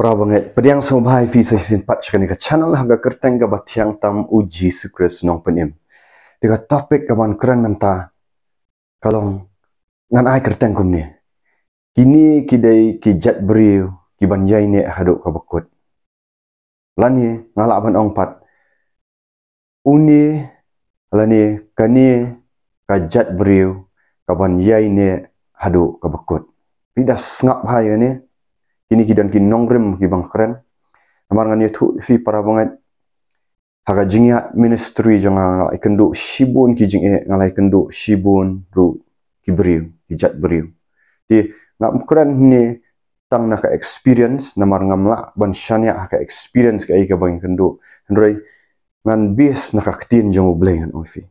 Prabangai, periang semua bahai visa sa sin pat sekali ke channel harga kerteng ga yang tam uji sukses nong penim. Dika topik kawan keran nanta. menta. Kalong ngan ai kerteng kum ni. Kini kidai kijat beriu briu ki ban yai ni hadok ka Lani ngala ban ong pat. Uni lani kani ka beriu briu ka yai ni haduk ka Pidas ngap bahai ni kini kidan ki nongrem ki bang kren amar ngani thu fi para haga jingya ministry jonga ikendu sibun ki jing e ngala ikendu ru ki briu ki jat briu ti na kren ni tang na ka experience na mar ngamla ban shanya ka experience ka ikaba ing kendu ndroi ngan bias na ka ktin jong blengan ofi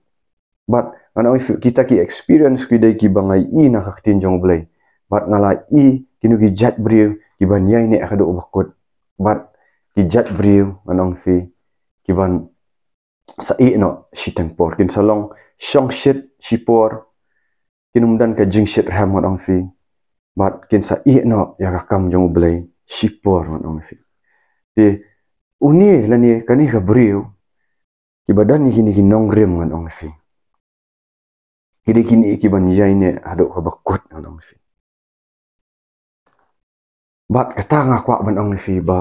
but ngan ofi kita ki experience ki dai ki bangai i na ka ktin jong bleng but ngala i kinu ki jat briu kiban yai ne akadu ubakut bat ki jat briu anong fi kiban sa i no shi tempor kin salong shong shit shi por kini dan ke jing shit ram anong fi bat kin sa no ya ka kam jong blai shi por anong fi di unie, la ni kani ka briu ki badan ni kini kinong rem anong fi kini kini kiban yai ne adu ubakut anong fi bat kata ngakwa benong fi ba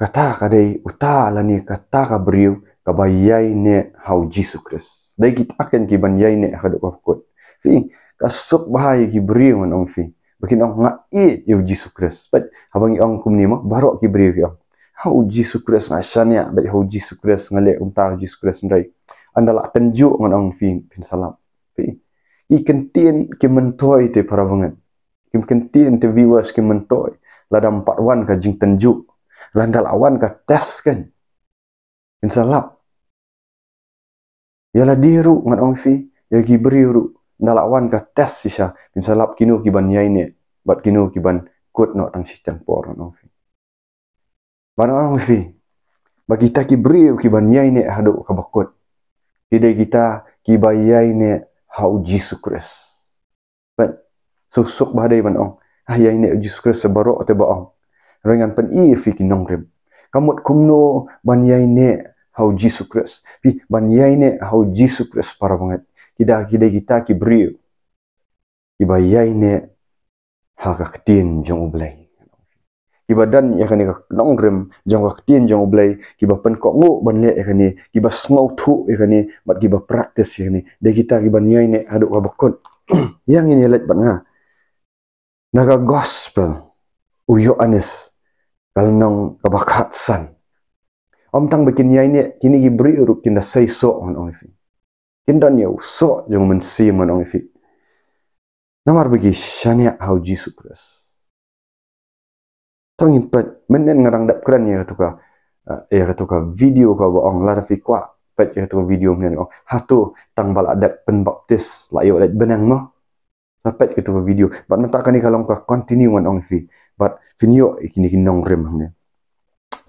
kata kadai uta lani kata ka briu ka bayai ne hau jisu kris dai git akan ki ban yai ne hadu ka kut fi kasuk bahai ki briu menong fi bikin ong nga i yu jisu kris bat habang i ong kumni mah baro ki briu ki ong hau jisu kris nga shania ya. bat hau jisu kris nga le umta hau jisu andala tenju ngon ong fi pin salam fi i kentin ki mentoi te para kim kenti interviewer skim mentoi lada empat pat wan ka jing tenju lada lawan awan tes kan insalap ya la diru ngat ong fi ya gi beri ru dal awan ka tes sisa insalap kino kiban yai ne bat kino kiban kut no tang si campur ngat ong fi ban ong fi bagi kita ki beri kiban yai ne hado ka bakut kita kibayai ne hau jisu សុខសុខបាទឯបងអងហើយយ៉ាងនេះយេស៊ូវគ្រីស្ទបរោទៅបងរងានពនអ៊ីហ្វីគីនងរិមកំមត់គុំណូបានយ៉ាងនេះហៅយេស៊ូវគ្រីស្ទពីបានយ៉ាងនេះហៅយេស៊ូវគ្រីស្ទបរោបងគីដាគីដេគីតាគីប្រៀវគីបាយ៉ាងនេះហាក់ទីនជុំប្លេគីបាដានយ៉ាងនេះណងរិមជុំកទីនជុំប្លេគីបាពនកងូបានលេអ៊ីហ្នេគីបាស្ងោធូអ៊ីហ្នេបាត់គីបាប្រាក់ទិសយ៉ាងនេះដេគីតាគីបានយ៉ាងនេះហៅរបកុនយ៉ាងនេះលេចបងណា naga gospel uyo anes kalnong kabakatsan om tang bikin ya ni kini gibri uruk kinda say so on on ifi kinda nya so jong men si man on ifi namar bagi shania hau jisu kras tong in pet menen ngarang dap kran ya tuka eh, ya tuka video ka ba ong lara fi kwa pet ya tuka video menen ong hatu tang bala dap pen baptis la yo benang mo sapet kita buat video. Bat mentak ni kalau kau continue wan ong fi. Bat finyo ikini kini nong rem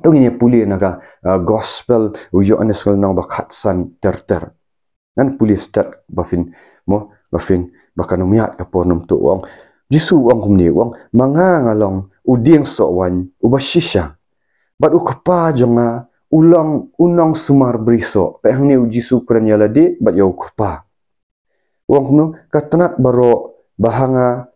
ini pulih naga ah, ah, gospel ujo anes kalau nong bakat san ter ter. Nan pulih start bafin mo bafin bakan umiat kapor nom tu wang. Jisu wang kumni wang manga ngalong udieng so wan uba shisha. Bat u kepa jonga ulang unang sumar briso. Pehang ni ujisu kuran yaladi bat ya u kepa. Wang kumno katenat baro bahanga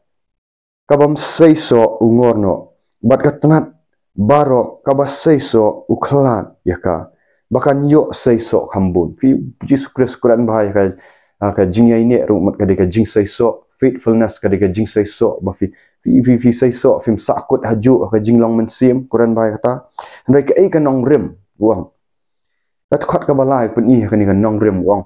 kabam seiso ungorno bat katnat baro kabas seiso uklan yaka bahkan yo seiso kambun fi jesus kristus kuran bahai ya ka ah, ka jingya ini rumat ka deka jing seiso faithfulness ka deka jing seiso ba fi fi fi, fi seiso fim sakut haju ka jing long men sim kuran bahai kata ndai ya ka ikanong rim wang kat khat ka balai pun i ya ka ni ka nong rim wang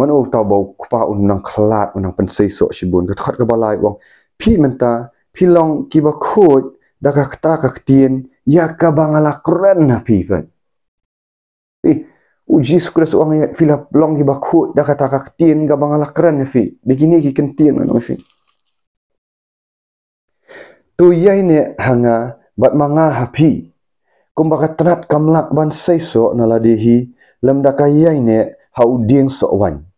มันโอตาบอกป้าอุนนังคลาดอุนนังเป็นซีโซชิบุนก็ทอดกับลายวงพี่มันตาพี่ลองกีบคูดดักกตากักเตียนยากกับบังลักรันนะพี่เป็นพี่อุจิสกรสวงฟิลับลองกีบคูดดักกตากักเตียนกับบังลักรันนะพี่ดีกินี่กินเตียนนะพี่ตัวยัยเนี่ยหงาบัดมังาฮพี่กุมบักตรัดกำลักบันซีโซนาลาดีฮีลำดักกายัยเนี่ย Hau dieng sok wan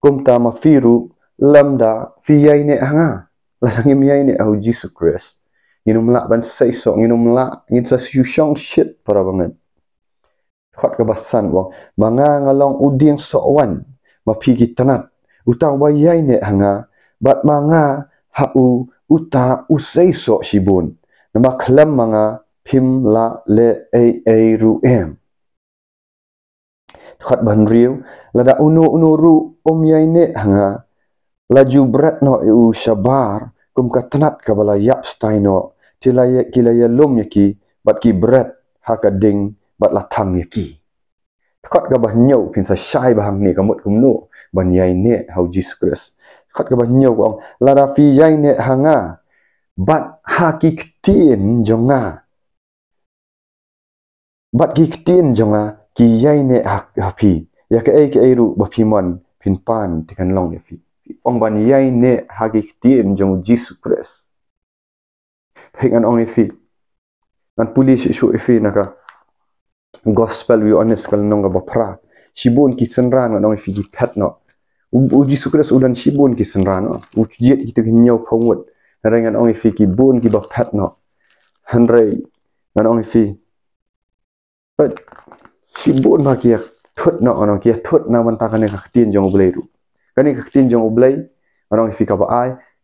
kumta mafiru lambda fiyai ne hanga larangi miyai ne au jisu kris nginum la ban sai so nginum la ngin sa su shong shit para banget khot ka basan wa banga ngalong udin so wan mafi ki tanat utang wa yai ne bat manga ha u uta u sai so shibun nama khlam manga phim la le a a ru em khat ban riu la da uno uno ru om yai ne hanga la ju brat no u sabar, kum ka tnat ka bala yap stai no tila ye kila ye lom ye ki bat ki brat ha ka ding bat la thang ye ki khat ka ban nyau pin sa shai ba hang ne ka mot kum no ban yai ne hau jesus christ khat ka ban nyau ong la da fi yai ne hanga bat ha ki ktin jonga bat ki ktin jonga ki yai ne hak hapi ya ke ek eru bapi mon pin pan tikan long yapi ong ban yai ne hagi ti en jong jisu kres pengan ong ifi e nan pulis shu ifi e naka gospel wi honest kal nonga bapra shibun ki senran nan ong ifi e gi patno u jisu kres udan shibun ki senran u jiet ki tikin nyau phongwat rengan ong ifi ki bon ki bapatno hanrei nan ong ifi but si bon ma kia thut na ono kia thut na man ta kane ka tin jong blai ru kane ka tin jong blai ono kan fi ka ba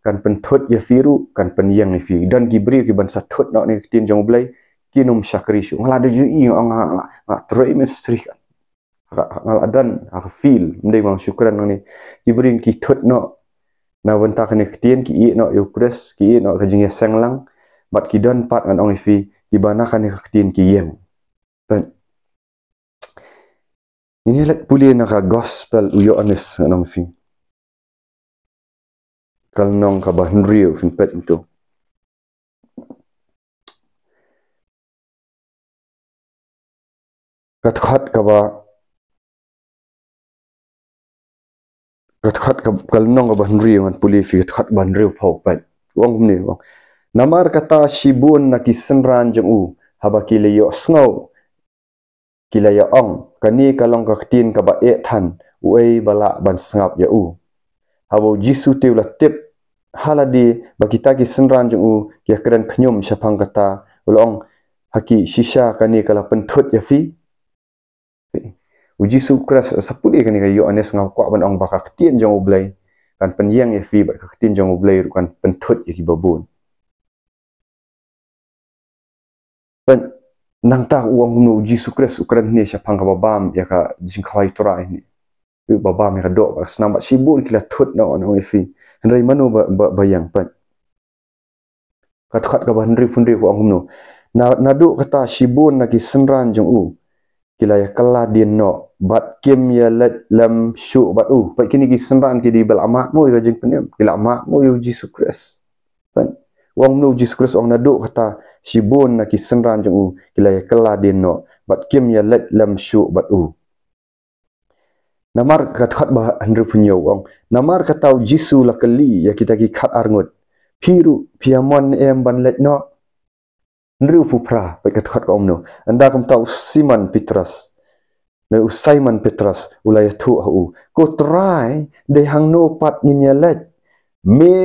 kan pen thut ye fi ru kan pen yang ni fi dan ki bri ki ban sa thut na ni ka tin jong blai ki syakri shu ngala de ju i orang ha ma tre me stri ka ngala dan ha ka feel mde ma syukran ngani ki bri ki thut na na wan ta kane ka ki i na yu ki i na ka senglang. bat kidan pat ngan ong fi ki ba na kane ki yang Ini lah pulih nak gospel uyo anis nam fing. Kal nong kabah nriu fing pet itu. Kat khat kabah kat khat kal nong kabah nriu ngan pulih fing kat khat ban riu pau pet. Wang kum ni wang. Namar kata shibun nak isenran jemu habakile yo snow กิเลยอองกันนี่กลองกักตีนกับเอทันอุเอบลาบันสงบยาอูฮาวจิสุติวละติบฮาลาดีบักิตากิสันรันจงอูเกียกรันขยมชพังกตาอุลองฮักิชิชากันนี่กลับเป็นทุดยาฟีอุจิสุครัสสับปุ่ยกันนี่กับยูอันเนสงบกว่าบันองบักักตีนจงอูเบลกันเป็นยังยาฟีบักักตีนจงอูเบลรุกันเป็นทุดยาฮิบบุน nangta uang no jesus christ ukran ne sha pangka babam ya ka jin khawai tora ini babam ya do ba snamba sibun kila thut no no ifi hendri manu ba ba bayang pan kat khat ka hendri pun ri uang no na na do kata sibun na ki senran jung u kila ya kala din no bat kim ya let lam shu bat u pat kini ki senran ki di bal amak mo ya jin pen kila amak mo yu ya jesus wang nu jiskris wang naduk kata shibun na ki senran jung u kila ya kela dino bat kim ya let lem shu bat u namar kat khat ba andru punyo wang namar katau u jisu la keli ya kita ki khat arngut piru piamon em ban let no andru pu pra pe kat khat kaum nu anda kam tau siman petrus ne u simon petrus ulaya tu u ko try de hang pat ninya let me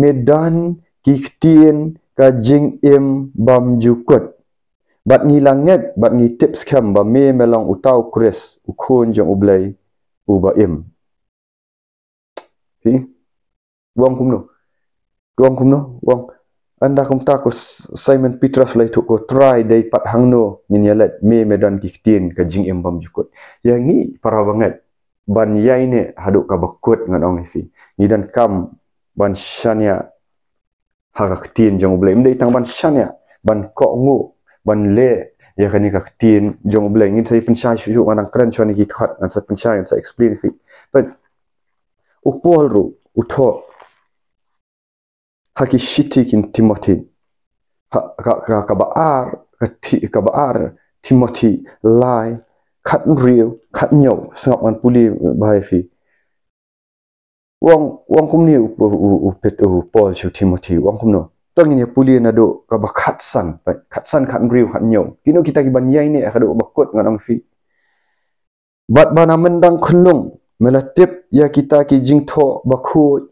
medan kiktien ka jing im bam jukot bat ni langet bat ni tips kam ba me melong utau kres u khon jong ublai u ba im si wong kum no wong kum no wong anda kum ta ko simon petrus lai tu ko try dei pat hang no min yalet me medan kiktien ka jing im bam jukot yang ni para banget ban yai ne haduk ka bekut ngan ong ifi ni dan kam ban shania hakaktin jong ble imde itang ban shan ya ban ko ngu ban le ya kani kaktin jong ble ngin sai pensha shu shu manang kren, shu ki khat nan sai pensha yan sai explain fi but upol ru utho haki shiti kin timothy ha ka ka ka ba ar ka ti ka ba ar timothy lai khat riu khat nyau sngap man puli bhai fi wang wang kum ni upo uh, upo uh, uh, Paul Shu Timothy wang kum no tong ni puli na kaba ka ba khat san khat san khat ngriu khat nyong kino kita ki ban yai ni eh, ka do bakot ngan fi bat ba na mendang khlung melatip ya kita kijing to tho ba khu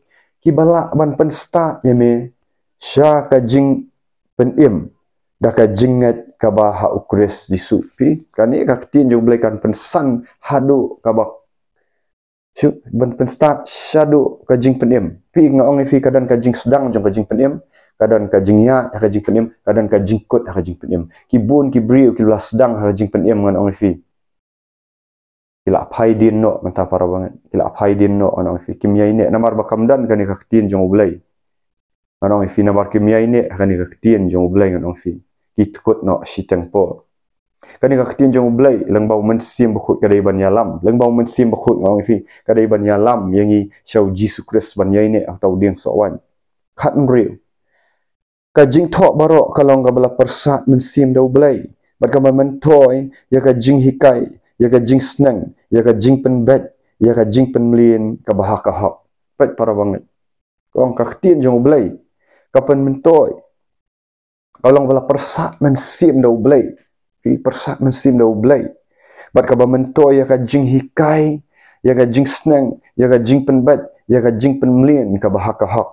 ban pen start ya me sha ka jing pen im da ka jingat ka ba ha ukris di su kan kan pen san hadu kaba Siu, ben pen start shadu kajing penim. Pi ngong ifi kadan kajing sedang jong kajing penim, kadan kajing ya kajing penim, kadan kajing kot kajing penim. Kibun, kibriu, ki sedang kajing penim dengan orang ifi. Kila apai din no mentah para banget. Kila apai din no orang ifi. kimia ini namar bakam dan kan ika ketien jong ublay. Ngan ifi namar kim ya ini kan ika ketien jong ublay ngan ong ifi. Ki tukut no si po kani ka khitin jong blai lang bau man sim bu khut yalam lang bau man sim bu khut ngaw fi kadai ban yalam yangi chau jisu christ ban yai ne ak soan, ding so wan khat mri ka jing tho baro persat man sim dau blai bat ka man toy ya ka hikai ya kajing jing sneng ya ka jing pen bet ya ka jing pen mlien ka bahak ka hak pet para banget kalau ka khitin jong blai ka pen mentoy Kalau bala persat mensim dau blai Fi persat mesin dau blai. Bat kaba mentua ya ka jing hikai, ya ka jing senang, ya ka jing penbat, ya ka jing penmelian ka ba haka hak.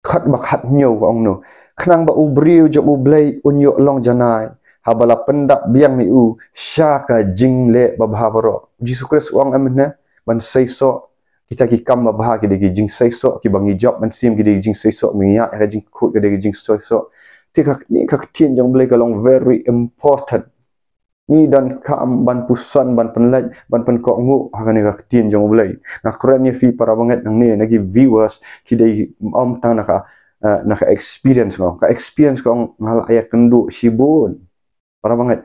Khat bak hat nyau ka ongno. Kenang ba ubriu jok ublai unyok long janai. Habala pendak biang ni u, syah ka jing le ba bahawara. Jisuh kris uang amin ban seiso kita ki kam ba bahak ki jing seiso ki bangi job mensim ki jing seiso mengiak ya jing kut ki jing seiso ที่ขักนี่ขักเทียนยังเบลก็ลอง very important นี่ดันข้ามบันพุสันบันพันเล่บันพันเกาะงูหากันขักเทียนยังเบลนักเรียนนี่ฟีประวังเงินนั่งนี่นักวิวเวอร์สคิดได้อมตานะคะนักเอ็กซ์เพียนส์ก็ค่ะเอ็กซ์เพียนส์ก็งั้นละไอ้คนดูชิบุนประวังเงิน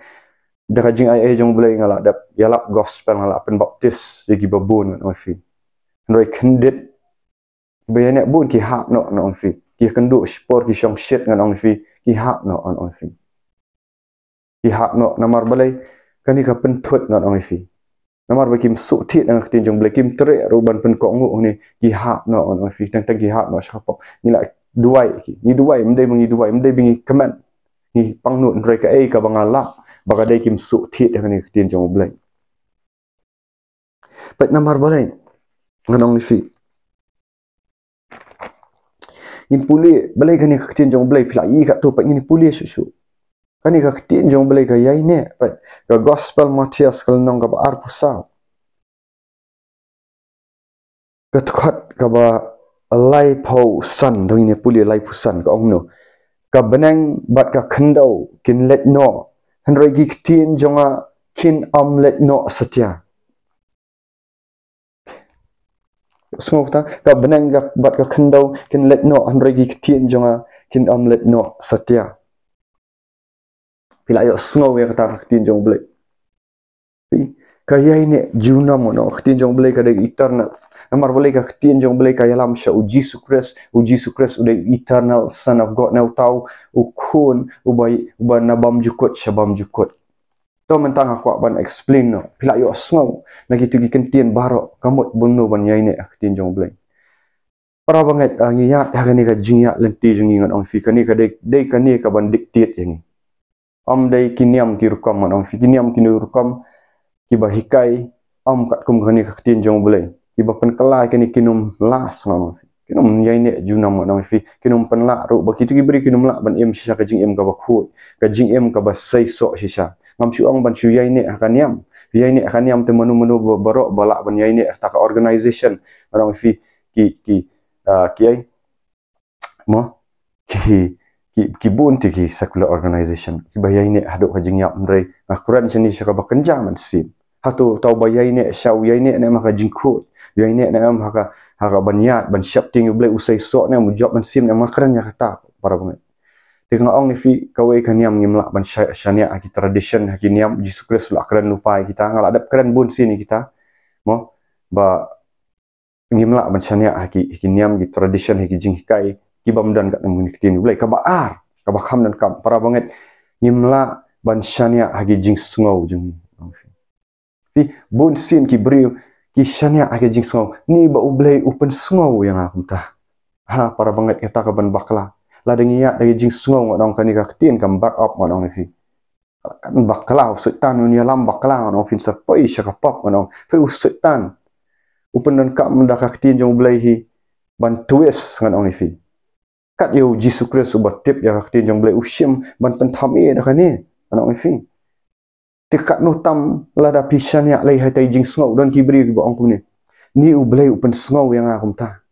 เด็กจริงไอ้ไอ้จังเบลงั้นละเด็กยาลับกอสเปลงั้นละเป็นบัพติสยี่กี่บุนนั่นเองฟีนั่นเองคันดิบเบียเนี่ยบุนกี่ฮักเนาะนั่นเองฟีกี่คนดูสปอร์กี่ช่องเช็ดงั้นเองฟี he hap no on oifi. He hap no namar balai kani ka pen no on oifi. Namar ba kim su thit nang khtin jong blai kim tre ruban pen ko ngu ni he hap no on oifi tang tang he hap no shapok. Ni la duai ki. Ni duai mde mengi duai mde bingi kemen. Ni pang nu nrei ka ei ka bangala ba ka dai kim su thit nang khtin jong blai. Pat namar balai ngan on oifi. In pule belai kani ka tin jong belai phila i ka to pa ngin pule su su kani ka tin jong belai ka yai ne pa ka gospel matias kal nong ka ar pusau. sa ka khat ka ba lai pho san dong ne pule lai pu san ka ong no ka benang bat ka khando kin let no hanroi gi tin jong a kin omlet no satya sungguh ta ka beneng ga bat ka khando kin let no anregi tien jonga kin am let no satya pila yo sungguh ya kata tien jong blek pi ka ya ine juna mono tien jong blek ka de eternal amar blek ka tien jong blek ka yalam sha u oh jesus christ u oh jesus christ u de eternal son of god now tau u kun u bai u ba na jukot sha jukot Tau mentang aku akan explain no. Pilak yuk sengau. Nagi tugi kentian barok. Kamut bunuh ban yai ni. Ah, kentian jong blank. Parah banget. Uh, ah, ngiyak dah kani ka jingyak lenti jong ingat ong fika. Ni ka kan dek dek kani ka ban diktit yang ni. Om dek kiniam ki rukam man ong fika. Kiniam kini rukam. Ki bahikai. Om kat kum kani ka kentian jong blank. Ki ba penkelai kani kinum las ngam ong Kinum yai ni junam ngam ong fika. Kinum penlak ruk. Bakitu ki beri kinum lak ban im sisa kajing im ka bakut. Ka jing im ka basai sok Sisa ngam syuang ban syuyai ni akan yam yai ni akan yam temenu menu berok balak ban yai ni tak organization orang fi ki ki ah, ki ai mo ki ki ki bun ti ki sekular organization ki bayai ni hado hajing yam ndre akuran sini syaka ba kenjang man sin hatu tau bayai ni syau yai ni ne maka jingku yai ni ne am haka haka ban yat ban syap ting ble usai sok ne mujab man sin ne makran ya kata para pengen te nga ong ifi kawe ka niam ngim la ban shai shania aki tradition aki niam jisu kres la keren lupa aki ta ngal adap bun sini kita mo ba ngim la ban shania aki aki niam gi tradition aki jing hikai ki bam dan ga ngim ngik tin ulai ka ba ar ka kham dan kam para banget ngim la ban shania aki jing sungau jing fi bun sin ki bri ki shania aki jing sungau ni ba ublai upen sungau yang aku ta ha para banget kita kaban ban bakla la dengi ya dari jing sungau ngok dong kani kak tin kam bak op ngok dong nifi kan bak kelau sultan ni lam bak kelau ngok fin sepoi syaka pop dong fe us sultan upen dan kak mendak kak tin jong belai hi ban twist ngok dong nifi kat yo jisu kres ubat tip ya kak tin jong belai usim ban pentam e dak kani ngok nifi Tekat nutam lada pisan yang lay hati jing sungau dan kibri kibu angkum ni. Ni ublay upen sungau yang aku minta.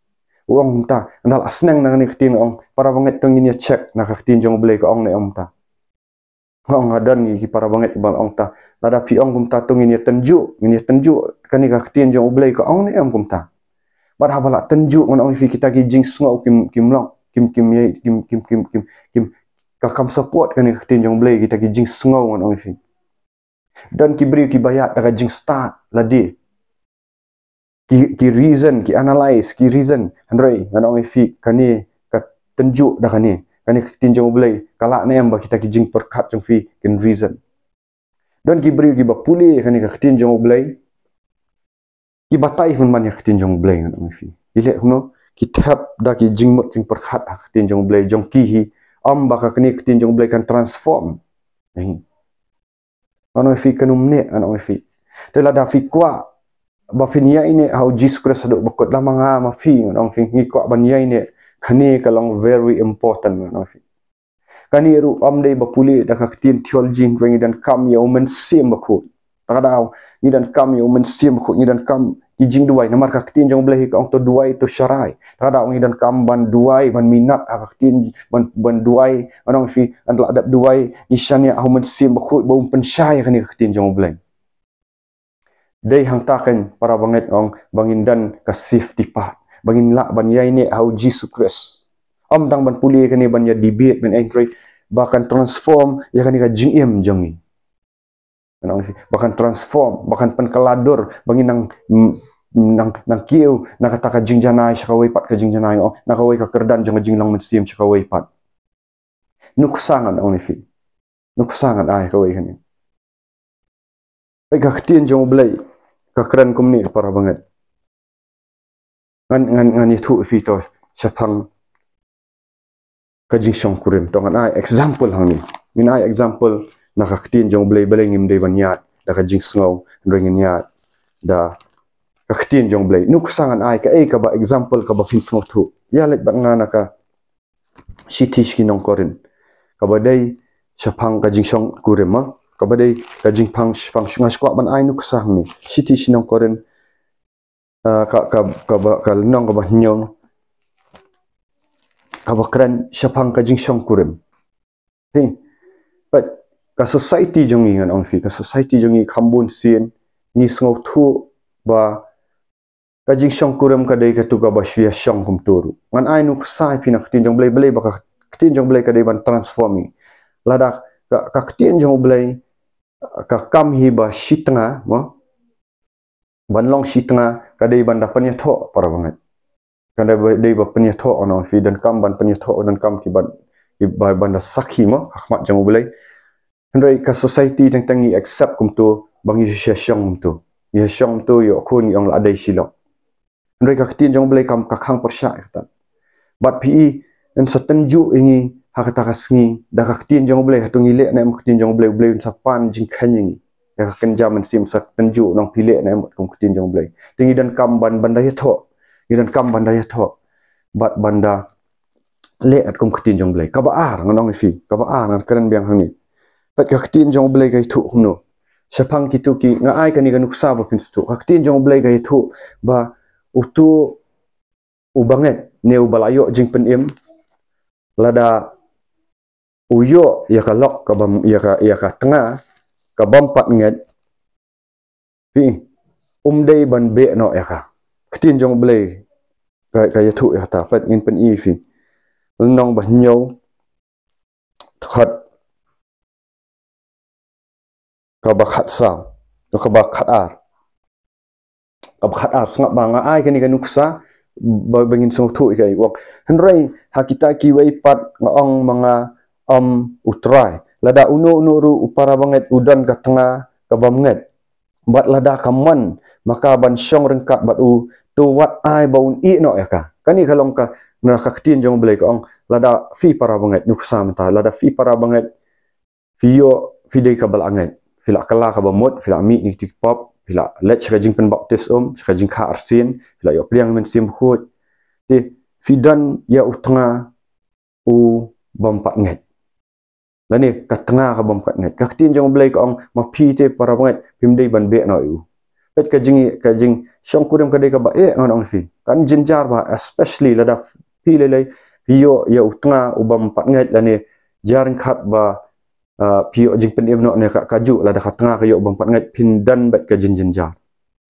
Uang minta. Andal asneng nang ni ketin para banget tong ini cek nak kaktin jong blek ong ne ta ong adan ni para banget bal ong ta lada pi ong gum ta tong ini tenju ini tenju kani kaktin jong blek ong ne ong gum ta bar habala tenju ngon ong fi kita gi jing sunga kim kim long kim kim ye kim kim kim kim kim ka kam support kani kaktin jong blek kita gi jing sunga ngon ong fi dan kibri ki bayat daga jing start ladi ki ki reason ki analyze ki reason andrei ngon ong fi kani tenjuk dah kan ni. Kan ni tinjau boleh. Kalak ni yang kita kijing perkat cung fi kin reason. Dan kibri kibah pulih kan ni ke tinjau boleh. Kibah taif pun banyak tinjau boleh kan ni fi. Ilek kuno kitab dah kijing mut cung perkat dah tinjau boleh. Jom kihi am bah kan ni tinjau boleh kan transform. Ini. Kan ni fi kanum ni kan ni fi. Tela dah fi kuat bafin ya ini hau jis kura sadok bakot lamang ha mafi ngong fi ngi kwa ban ya ini khani kalong very important no fi kani ru am dei ba puli da ka tin theology ring dan kam ye ya umen sim ba khu ra da ni dan kam ye ya umen sim khu ni dan kam ki jing duai na mar ka tin jong blehi ka to duai to sharai ra da ni dan kam ban duai ban minat ka tin ban ban duai anong fi an la dap duai ni shan ye umen sim ba khu ba um pen shai ka ni ka tin jong blehi dei hang ta ken para banget ong bangin dan ka safety part bagi nak ban yai ni hau Jesus Christ. Om tang ban pulih kan ni ban ya dibiat ban angry bahkan transform ya kan ni kan jing im jengi. Kan bahkan transform, bahkan penkelador bagi nang mm, nang nang kiu nak kata ka jing janai syakawai pat ka jing janai oh nak kawai kerdan jeng jing lang mensiem syakawai pat. Nuksangan on ifi. Nuksangan ai kawai kan ni. Baik ka ketian jeng kumni, ka parah banget ngan ngan ngan itu fi to sepang kajing song kurim to ngan ai example hang ni min ai example na khaktin jong blei blei ngim dei ban yat da kajing song ring ngin yat da khaktin jong blei nu kusang ai ka ai eh, ka ba example ka ba fin song thu ya lek ba ngana ka sitish ki nong korin ka ba dei sepang kajing song kurim ma ha? ka ba dei kajing pang pang shunga skwa ban ai nu kusang ni sitish nong korin Ah, ka ka ka ba ka nong ka ba nyong ka ba kran shapang ka jing shong kurim hey but ka society jong i ngan ong fi ka society jong i khambun sin ni sngau thu ba ka jing shong kurim ka dei ka tu ka ba shwia shong kum toru ngan ai nu sai pi na jong blai blai ba ka khtin jong blai ka dei ban transforming ladak ka khtin jong blai ka kam hi ba shitnga mo banlong si tengah kadai bandar penyetok para bangat kadai bandar ba penyetok ono fi dan kam bandar penyetok dan kam ki ban ki ba banda sakhi mo ahmad jamu belai andai ka society teng tengi accept kum tu bang yesu syang tu ya syang tu yo kun yang ladai silo andai ka ketin jamu belai kam kakang persya kata bat pi dan setenju ingi hakata kasngi dah ka ketin jamu belai hatung ilek nem ketin jamu belai belai sapan jingkanyi Kakak kenjam dan sim sak tenjuk nong pilih nai mut kum kutin jong Tinggi dan kam ban bandai ya thok. Tinggi dan kam bandai ya thok. Bat banda leat kum kutin jong blai. Kaba ar ngan nong ifi. Kaba ar ngan keren biang hangi. Pat kak kutin jong blai gai thuk humno. Sepang kitu ki ngai ai kani ganu kusah bo pin sutu. Kak kutin jong blai thuk ba utu ubanget ne ubalayok jing penim Lada uyo ya ka lok ka ya ka ya ka tengah kabam pat ngat pi umdei ban be no ya ka khtin jong blei ka ka yathu ya ta pat ngin pan i fi nong ba nyo khat ka ba khat sa ka ba khat ar ka ba khat ar sanga ba nga ai ka ni ka nuksa ba bangin sung thu ka i wak hanrai ha kita ki wei pat ngong manga um utrai lada unu uno ru upara banget udan ka tengah ka banget bat lada kaman maka ban syong rengkat bat u tu wat ai baun i no ya ka kani kalong ka nak ka ktin jong belai ong lada fi para banget nyuksa mata lada fi para banget fio fidei ka bal anget fila kala ka bamot fila mi ni tik pop fila let chra jing pen baptis om um, chra jing ka arsin fila yo pliang men sim khut ti fidan ya utnga u bampak ngai ลนี่กัดงาขบมกัดเนี่ยกัดทีนจงเบลกองมาพีเจปาราบงัดพิมได้บันเบะหน่อยอยู่เป็ดกัดจิงกัดจิงช่องคุณก็ได้กับเอ๊ะงอนองฟีกันจินจาร์บะ especially ระดับพีเลยเลยพี่โยเยอตงาอุบมปัดเงัดลนี่จาริงขัดบะพี่โยจิงเป็นเอฟหน่อยเนี่ยกัดจุระดับขัดงาเขยอุบมปัดเงัดพินดันเป็ดกัดจินจินจาร์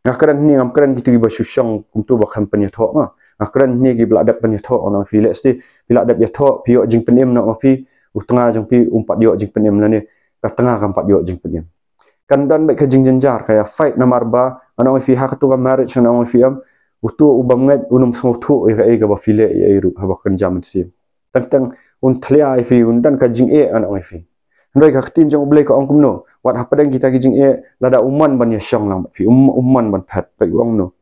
งักรันนี่งักรันกิตุกิบะชุช่องคุณตัวบะคัมปันยทอกงักรันนี่กิบละดับปันยทอกงอนองฟีเลสติบละดับยทอกพี่โยจิงเป็นเอฟหน่อยมาพี่ tengah jeng pi umpat um, diok jeng penim lani ke tengah kan empat diok jeng penim kan dan baik ke jeng jenjar kaya fight nama arba anak awi hak tu kan marriage anong fi am utu ubam ngat unum semua tu ya um kai ke bafile ya iru haba kan jaman si tang tang un thlia fi un dan ka jeng e anong fi ndoi ka khtin jeng ublai ka angkum wat hapa dan kita ki e lada uman banyak ya syang lam fi um, uman banyak phat pai wang no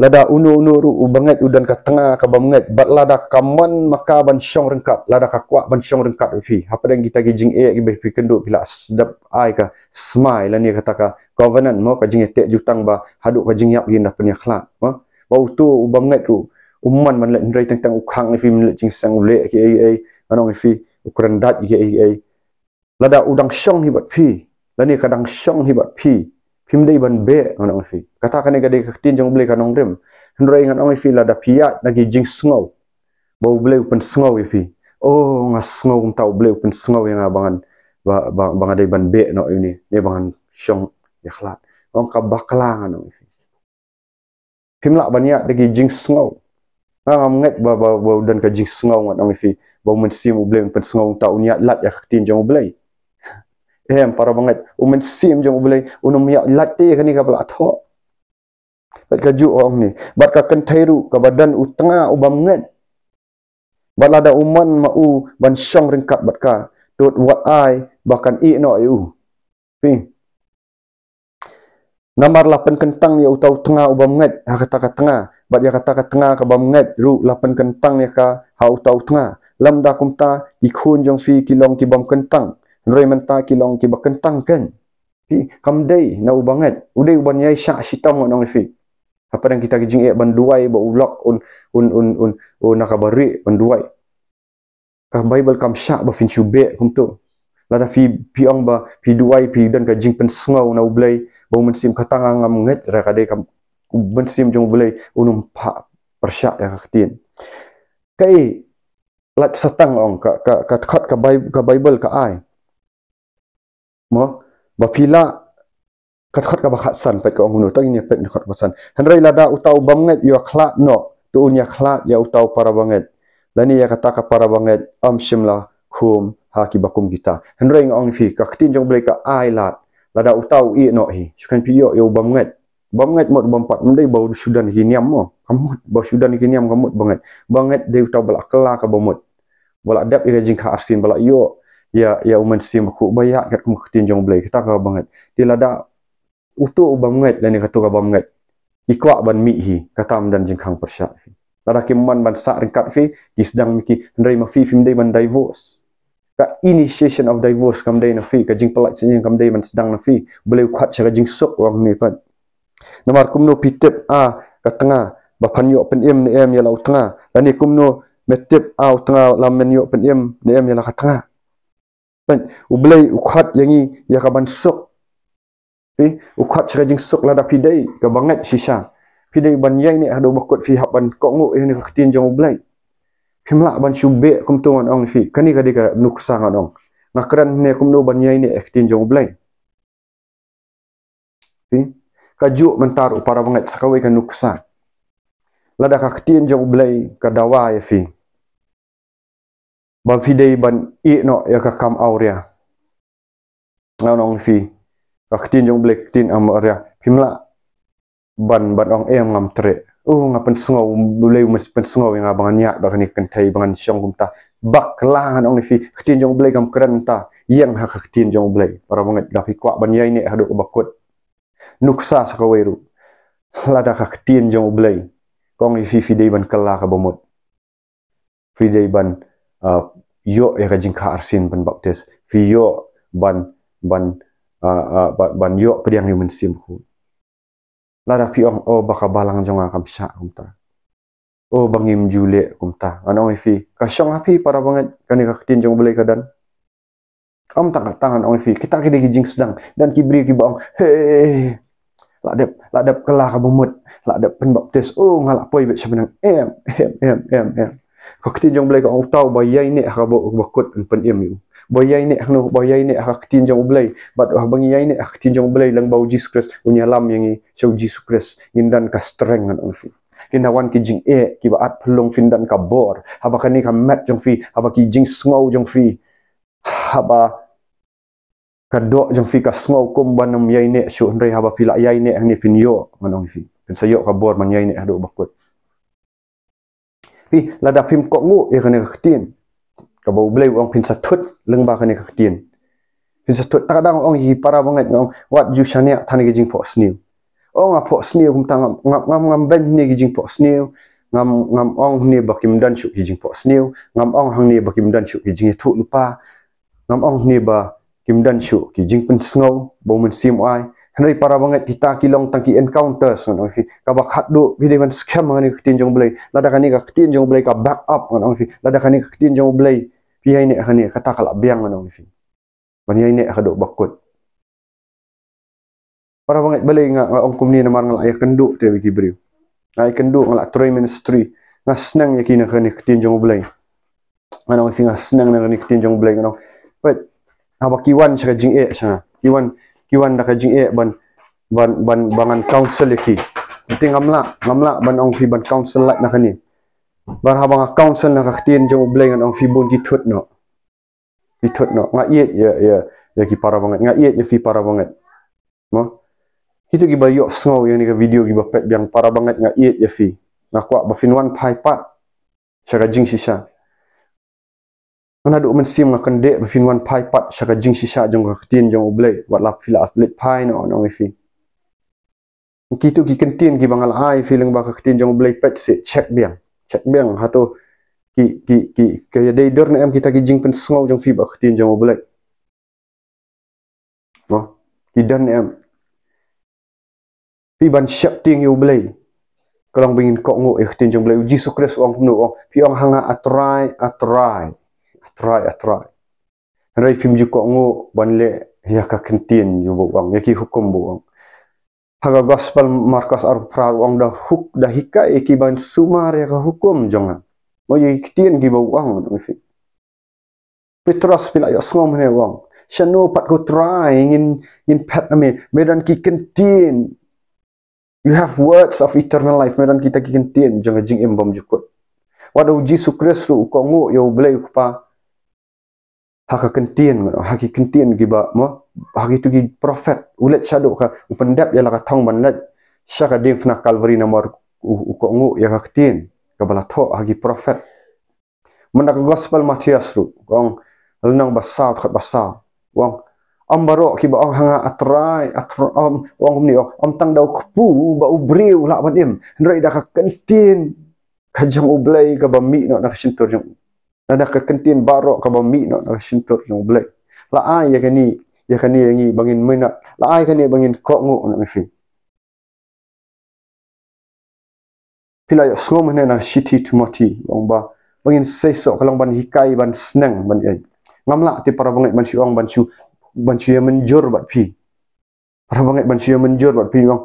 Lada unu unu ru u banget udan ka tengah ka banget bat lada kaman maka ban syong rengkap lada ka kuat ban syong rengkap fi apa yang kita gi jing e be fi kenduk bila sedap ai ka smile lah ni kata ka covenant mau ka jing te jutang ba haduk ka jing yap gi na punya khlak ba bau tu u banget ru umman man lek ndrai tentang ukang fi milik jing sang le ki ai ai anong fi ukuran dat gi ai ai lada udang syong hibat fi lani kadang syong hibat fi phim day iban be ngan ong fi kata kane gade khtin jong ble kan ong rem Hendra ingat orang fi la da phia na gi jing sngo bo ble upen sngo fi o oh, nga sngo um tau ble upen sngo ya bangan ba bang ada iban be nak ini Ini abangan shong ya kelat. Orang ka bakla ngan ong fi phim banyak ban ya da gi jing sngo nga ngam ngat ba ba ha, dan ka jing sngo ngan ong fi bo men sim ble upen sngo tau nya lat ya khtin jong ble Hem, parah banget. Umen sim je boleh. Unum yak latih ke ni ke belah Bat kaju orang ni. Bat kakan kentairu ke badan u tengah u banget. Bat lada uman mau u ban syang ringkat bat ka. Tut wat ai bahkan i no ayu. Fih. Nomor lapan kentang ni utau tengah u banget. Ha kata kat tengah. Bat ya kata kat tengah ke banget. Ru lapan kentang ni ka ha utau tengah. Lam da kumta ikhun jong fi kilong tibam kentang. Rai menta kilong ki bakentang kan. Pi kamdei na ubanget. Udai uban yai sya sita mo nang fi. Apa dan kita kijing ek duai ba ulak un un un un un nakabari banduai. Ka Bible kam sya ba finchu be kum tu. Lada fi piang ba pi duai pi dan ka jing pensengau na ublai ba umen sim katanga ngam nget ra kadai kam uben sim jong ublai unum pa persya ya kaktin. Kai eh, lat satang ong ka ka ka khat ka Bible ka ai mo bapila kat khat ka bakhasan pe ko munu tang ni pe ni khat bakhasan hanrai lada utau bangat yo khla no tu unya khla ya utau para bangat lani ya kata ka para bangat am simla hum ha ki bakum kita hanrai ngong fi ka tin jong bleka ai lat lada utau i no hi sukan pi yo yo bangat bangat mot bampat mendai bau sudan hiniam mo kamut bau sudan hiniam kamut bangat bangat de utau bala kala ka bomot bala dap i rejing ka asin bala yo ya ya umen sim khu bayak kat kum khutin jong blai kita ka banget di lada utu banget lani kata ka banget ikwa ban mi hi katam dan jingkhang persya lada kiman ban sa ringkat fi ki sedang miki ndai ma fi fim dai ban divorce ka initiation of divorce kam dai na fi ka jing palat sini kam dai ban sedang na fi boleh kuat cha jing sok orang ni pat kan. nomor kum no pitep a ka tengah ba pan yo pen em ni em ya lau tengah lani kum no metep a tengah lam men yo pen em ni em ya la ka tengah kan ublei ukhat yangi ya kaban sok pi eh, ukhat sering sok lada pidei, ke kan banget sisa pidai ban yai ni ada bakut fi haban kongo ini ketin jong ublei himla ban eh, shube kum tu man ong fi kani kadi ka nuksa ngan ong ngakran ne kum do ban yai ni eh, ketin jong ublei pi kaju mentar upara banget sakawai kan nuksa lada ka ketin jong ublei ka ya fi ban fidei ban i no ya ka kam auria ya. na nong fi ka tin jong black tin am aria pimla ban ban ong em ngam tre u uh, ngapen sungau bulei mes pen sungau yang abang nyak bak ni ken thai bangan syong kumta bak lahan ong fi tin jong black am keren ta yang ha tin jong black para banget dafi kwa ban yai ni haduk bakut nuksa sakaweru lada ka tin jong black kong fi fidei ban kala ka bomot fidei ban uh, yok yang rajin ka arsin ban baptis fi yok ban ban uh, uh, ban, ban yok pediang yu mensim ku lada fi ong o oh, baka balang jong akam sya kumta o oh, bangim julek kumta anong ah, lah, fi kasyong api para banget kani kakitin jong boleh kadan Om tangkat tangan Om Fi, kita kini gijing sedang dan kibri kibang. Hey, ladap ladap kelah kamu mut, ladap pen baptis. Oh ngalak poy bet siapa nang? Em em em em em. Kaktin jong blai ka ong tau ba yai ne ha bo ba kut un pen yem yu. Ba yai ne no ba yai ne ha kaktin jong blai ba ha bang yai ne kaktin jong blai lang bau Jesus Christ un ya lam yang i chau Jesus Christ ngin dan ka streng ngan un fi. Ngin hawan ki jing e ki ba at phlong fin dan ka bor ha ba kani ka mat jong fi ha ba ki jing sngau jong fi ha ba ka do jong fi ka sngau kum ba nam yai ne shu un rei ha ba pila yai ne ang ni fin yo ngan fi. Pen sa yo ka bor man yai ne ha ba kut. พี่ระดับพิมพ์กงูอีกคนนึงขึ้นกับบอกเลยว่าพิมพ์สะทุดเรื่องบาคนนึงขึ้นพิมพ์สะทุดตะกั้งองยีปาราบังเงินองวัดยูชานี่ท่านกิจิงพอสนิวองอ่ะพอสนิวคุณตังงับงับงับเบนนี่กิจิงพอสนิวงับงับองนี่บักิมดันชุกกิจิงพอสนิวงับองหังนี่บักิมดันชุกกิจิงทุลุป้างับองนี่บักิมดันชุกกิจิงเป็นสโง่บ่มันซีมไอ Henry para banget kita kilong tangki encounters, so no fi ka ba khat do bi deven scam ngani kitin jong blai lada kani ka kitin jong blai ka back up ngani fi lada kani ka kitin jong blai pi ai ne hani kata kala biang ngani fi ini kah ne ka do bakut para banget balai nga ong kum ni na mar ngala ya kendu te ya, bi gibril na ai ya kendu ngala troy ministry senang ya kini kani kitin jong blai ngani fi nga senang na kani kitin jong blai ngani but Nah, bagi Iwan cakap jing eh, cakap Iwan kiwan da kajing e eh, ban ban ban bangan council ki nanti ngamla ngamla ban ong fi ban council lat nakani ban ha bang council na khatin jong bleng ong fi bun ki thut no ki thut no nga iet ya ya ya ki para banget nga iet ya fi para banget mo kita gi ba yo so yang ni ka video gi ba pet biang para banget nga iet ya fi nga kwa ba finwan pai pat sa kajing sisa mana duk mensim nga kendek bafin wan pai pat syaka jing sisa jong ka ketin jong ublek wat la pila lah, atlet pai no no ifi. E Kitu ki kentin ki bangal ai feeling ba ka ketin jong ublek pet se check biang. Check biang hato ki ki ki ka ya deider na em kita ki jing pen sngau jong fi ba ketin jong ublek. No. Ki dan em. Pi ban syap ting yo ublek. Kalau ingin kok ngok ikhtin e jong ublek. Jesus Christ wang penuh. Pi ong hanga atrai atrai try a lah, try rai phim ji ko ngo banle ya ka kentien yu bo wang ya ki hukum bo wang haga gospel markas ar pra wang da huk da hika e ki ban sumar ya ka hukum jonga ah. mo ye kentien ki bo wang no fi petros pila ya songom ne wang shano pat ko try ngin ngin pat ame medan ki kentien you have words of eternal life medan kita ki kentien jonga ah, jing embom jukot wadau jesus kristu ko ngo yo blai pa hak kentian ngono hak kentian giba mo hak itu gi prophet ulet shadow ka upendap ya la thong ban la syaka ding fna calvary na mor u ko ngu ya hak tin ka bala tho hak gi prophet mena gospel matias ru gong lenang basal ka basa wang ambaro ki ba ang oh, hanga atrai atro am wang ni o oh, am tang dau kupu ba u breu la ban im ndrai da ka kentin ka jam u blai ka ba mi no na shintor jam Nada dah kekentian barok ke bami nak nak sentur nak belai. La ai ya kini, ya kini yang bangin menak. La ai kini bangin kok nguk nak mesti. Pila ya sungguh mana nak shiti tu mati, orang ba. Bangin sesok kalau ban hikai ban senang ban ai. Ngamlah ti para bangai ban orang ban siu ban siu yang menjur bat pi. Para bangai ban siu yang menjur bat pi orang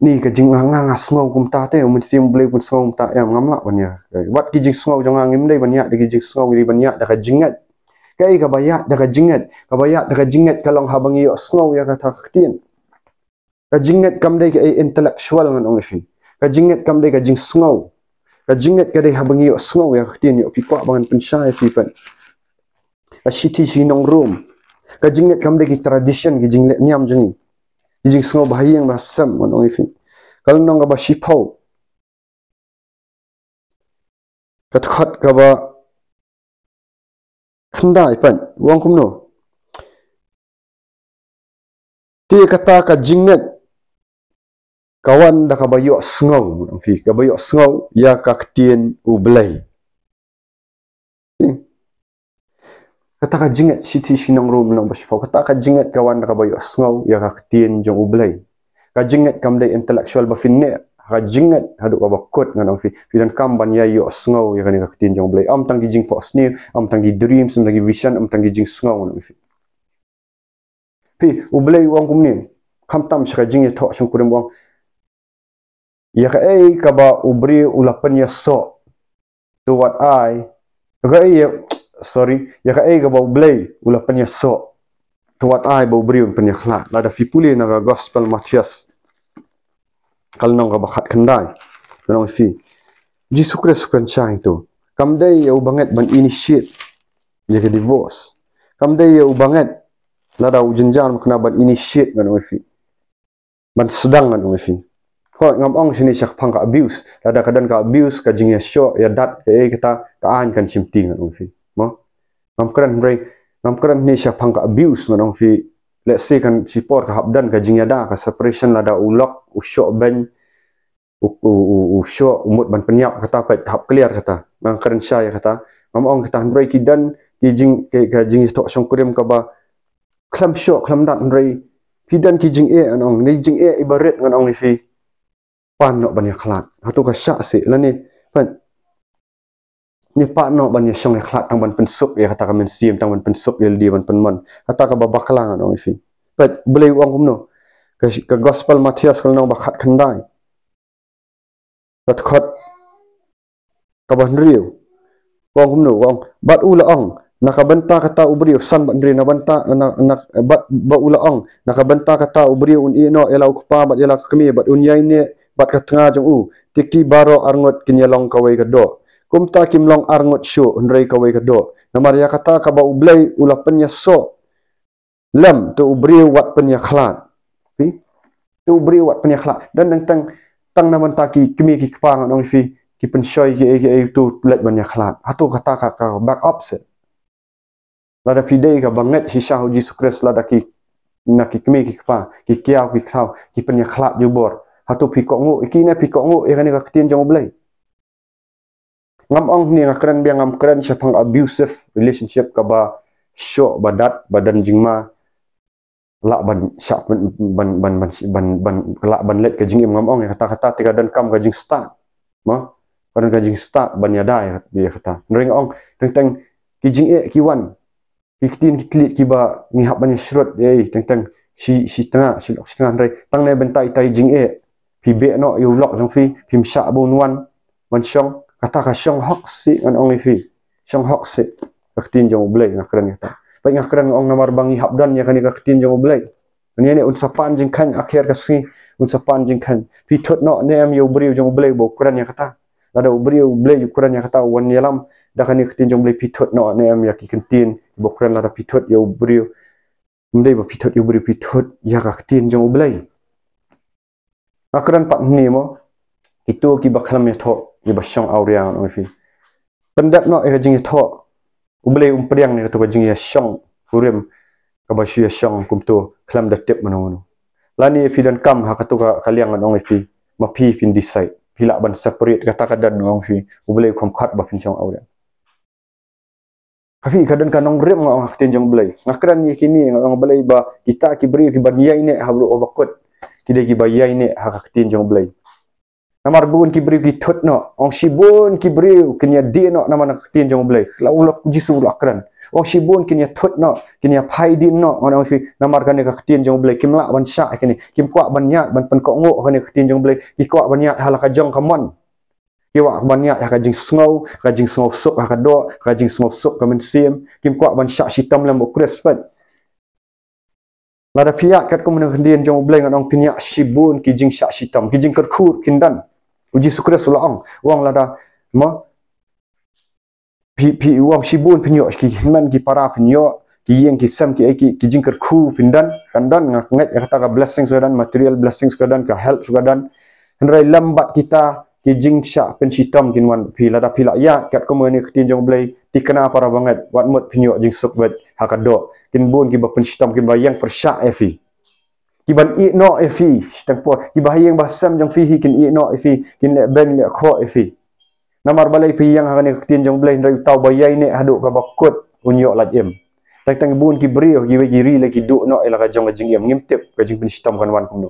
ni ke jing ngang ngang asmo ah, kum ta te um sim ble kum song ta yang ngam la ban ya wat ki jing song jong ngim dei ban ya de ki jing song ri ban ya da ka jingat kai ka ba ya ka jingat ka ba ya ka jingat ka long habang yo song ya ka ta khtin ka jingat kam dei ka intellectual ngan ong fi ka jingat kam dei ka jing song ka jingat ka dei habang yo song ya khtin yo pi kwa bang pen sha fi pen a shiti shi nong room ka jingat kam dei ki tradition ki jing le nyam jingi 이직 승어 바이잉 마쌈 뭐 농이 핑 갈릉농 가봐 시파우 가트컷 가봐 큰다 이판 원컴노 ti kata ka jingnet kawan da ka bayo sngau fi ka bayo sngau ya ka ktien u blai eh, Kataka jingat siti ti si nang rum nang bersifau. Kataka jingat kawan raka bayu asngau ya kak tien jang ublay. Kak jingat kam day intellectual bafin ne. jingat haduk kaba kot ngan ang fi. Fidan kamban ban ya yu asngau ya kak tien jang ublay. Am tanggi jing pos ne. Am tanggi dreams. Am tanggi vision. Am tanggi jing sngau ngan ang fi. Fi ublay wang kum ne. Kam tam si kak jingat tok siang kurem wang. Ya kak ay kaba ubri ulapan ya sok. Tuwat ay. Kak ay ya sorry ya ka ega bau blay ula penya so tuat ai bau briu penya khla la da fipuli na gospel matias kal nong ga bakat kendai nong fi ji sukre sukran chai to kam dai ya u banget ban initiate ya ka divorce kam dai ya u banget la da u jinjar makna ban initiate ngan fi ban sedang ngan fi ko ngam ong sini syak pangka abuse la da kadan ka abuse ka jingya syok ya dat ke eh, kita ka an kan simting ngan Namkaran rey, namkaran ni siya pangka abuse nga dong fi, let's say kan si por kahabdan ka jingya da, ka separation lada ulok, usyok ben, usyok umut ban penyap kata, pet hap clear kata, namkaran sya ya kata, mamaong kata rey kidan, ki jing, ka jing istok siyang kurim ka ba, klam syok, klam dat rey, kidan ki jing e, anong, kan ni jing e ibarit nga kan dong ni fi, pan nak banyak kelak, hatu ka syak si, lani, pan, ni pa no ban ya, song ye khlak tang ban pen sup ye kata ka men siem tang ban pen sup ye di ban pen man kata ka baba kelang no ifi but boleh wang kum no ke gospel matias kal no ba khat khan dai khat ka ban riu wang kum no wang bat ula ang na ka ban ka ta ubri san ban ri na ban ta na na bat ba ula ang na ka ban ta ka ta ubri un i no ela ukpa ba ela kemi bat un yai ne bat ka tengah jong u tikti baro arngot kinyalong kawai ka do kumta kimlong arngot syo hendray kawai kado na maria kata kaba ublay ula penya so lem tu ubri wat penya khlat fi tu ubri wat penya khlat dan nang tang tang naman taki kimi ki kpang nang fi ki pen syoi ki e, ki e, tu plet banya khlat hatu kata ka ka back up se lada pide ka banget si syah uji sukres lada ki na ki kimi ki kpang ki kiau ki ya khlat ha e ki penya khlat jubor hatu pikok ngo ikina pikok ngo ikani ka ketian jang ublay ngam ang ni nga kren bia ngam kren siya pang abusive relationship ka ba siya ba dat ba dan jing ma la ban siya ban ban ban ban ban ban la ban let ka jing im ngam ang kata kata tiga dan kam ka jing start ma kan ka jing start ban ya dai dia ya kata nering ang teng teng ki jing e ki wan ki tin ki tlit ki ba ni hap ban ya shrot ye ya teng teng si si tengah si lok si tengah nere tang ne bentai tai jing e pi be no yu lok jong fi pim sha bon wan wan siang Kan kata ka syong hok si ngan ong ifi syong hok si ka ketin jong ublai nak kan keren kata baik ngak kan keren ong namar bangi habdan ya kani ka ketin jong ublai ini ini unsapan jengkan akhir ka sengi unsapan jengkan pitut no ne am yau beriw jong ublai bo keren ya kata ada ubri ublai juk ya kata wan yalam. da kani ketin jong ublai pitut no ne am yaki kentin bo keren lada pitut yau ubri mdei bo pitut yau beriw pitut ya ka ketin jong ublai Akran pat ni mo itu ki bakalam ya thok di bashong auriang ong fi tendap no um um e jing tho ubele um ni to jing ya shong urim ka ba shi ya shong kum to klam da tip manong no lani fi dan kam ha katuka kaliang ong e fi ma pi fin di sai pila ban separate kata kadan ong e fi ubele kom khat ba pin chong auriang Kafi kadang kan nong rem ngah tin ha, jong belai. Ngakran ni kini ngah belai ba kita kibri beri ki ban yai ne habru obakot. Tidak ki hak tin jong belai. Nama bun ki beriu ki tut no. Ong si bun ki beriu ki nia di no namar nak tin jong blai. La ulak ji su ulak kran. Ong si bun ki nia tut nak ki nia pai di no ngon si namar kan nia tin jong blai kim la ban sha ki ni. Kim kwa ban nya ban pen ko ngo ka nia tin jong blai. Ki kwa ban nya hala ka jong Ki wa ban nya ka jing sngo ka jing sngo sok ka do ka jing sngo sim. Kim kwa ban sha si tam lam bo kres pat. Lada piyak kat ko men nia tin jong blai ngon ong piyak si bun ki jing sha si ki jing ker kindan uji sukres sulah ang wang lada ma pi pi wang sibun pinyo ki man ki para pinyo ki yang ki sem ki aki ki jingker ku pindan kandan dan ngak ngak kata ka blessing sudan material blessing sudan ka help sudan hendrai lambat kita ki jing sya pen kin wan pi lada pila ya kat ko meni ketin jong blai ti kena para banget wat mud pinyo jing sok sukwet hakado kin bun ki ba pen kin ba yang persya efi iban ikno efi tempo iba hayang basam jong fihi kin ikno efi kin le ben le kho efi namar balai pi yang hangani ktin jong blain rai tau bayai ne haduk ka bakut unyo lat im tak tang bun ki bri ki oh, we giri le duk no ela ka jong jing im ngim tip ka jing pinistam kan wan kum no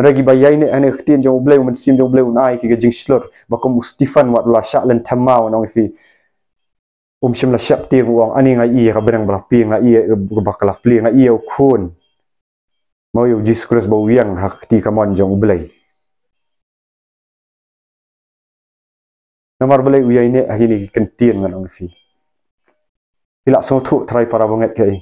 ragi bayai ne ane ktin jong blai um sim jong blai un ai ki jing slot ba kom ustifan wat la sha len tama wan ong efi um sim la sha ti wong ani ngai i ka bereng bla pi ngai i ka bakla pli ngai i khun Mau yuk jis Kristus bau yang hakti kamu anjang ubelai. Namar belai uya ini hari ini kentian dengan orang fi. Bila semua tu terai para bangat kei.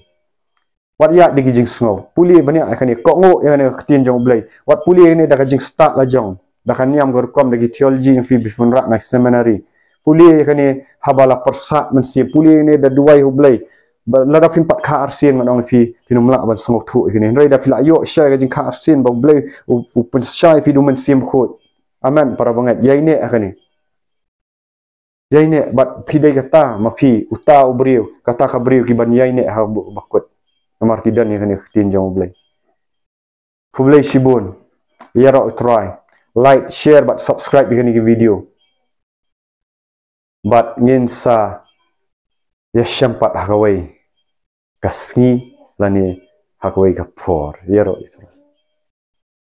Wat ya di gijing sungau. Puli banyak akan ni. Kok ngok yang ni kentian jang ubelai. Wat puli ini dah kajing start lah jang. Dah kan niam gerukam lagi teologi yang fi bifun rak nak seminari. Puli yang ni habala persat mensi. Puli ini dah duai ubelai la da pin pat kha ar sin ma dong phi phi nom la ba sang thu hi ni rei da phi la yo sha ga jing kha ar sin ba ble u u pin sha phi du men sim kho amen para bang ye ne a ni ye ne bat phi de ga ta ma phi u ta u bri ka ta ka bri ki ban ye ne ha ba ko mar ki dan ni ni tin jong ble fu ble shi bon ye ya ro try like share but subscribe ni ki video but ngin sa uh, Ya syampat hakawai kasngi lani hakawai kapor ya roh itu